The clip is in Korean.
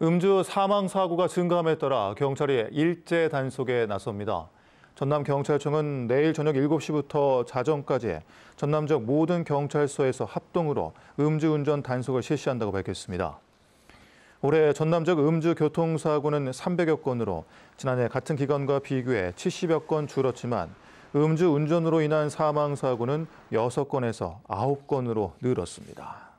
음주 사망 사고가 증가함에 따라 경찰이 일제 단속에 나섭니다. 전남경찰청은 내일 저녁 7시부터 자정까지 전남 지역 모든 경찰서에서 합동으로 음주운전 단속을 실시한다고 밝혔습니다. 올해 전남 지역 음주 교통사고는 300여 건으로 지난해 같은 기간과 비교해 70여 건 줄었지만 음주 운전으로 인한 사망 사고는 6건에서 9건으로 늘었습니다.